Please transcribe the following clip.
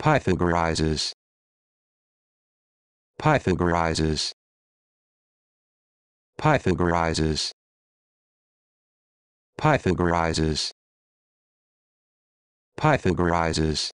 Pythagorizes. Pythagorizes. Pythagorizes. Pythagorizes. Pythagorizes.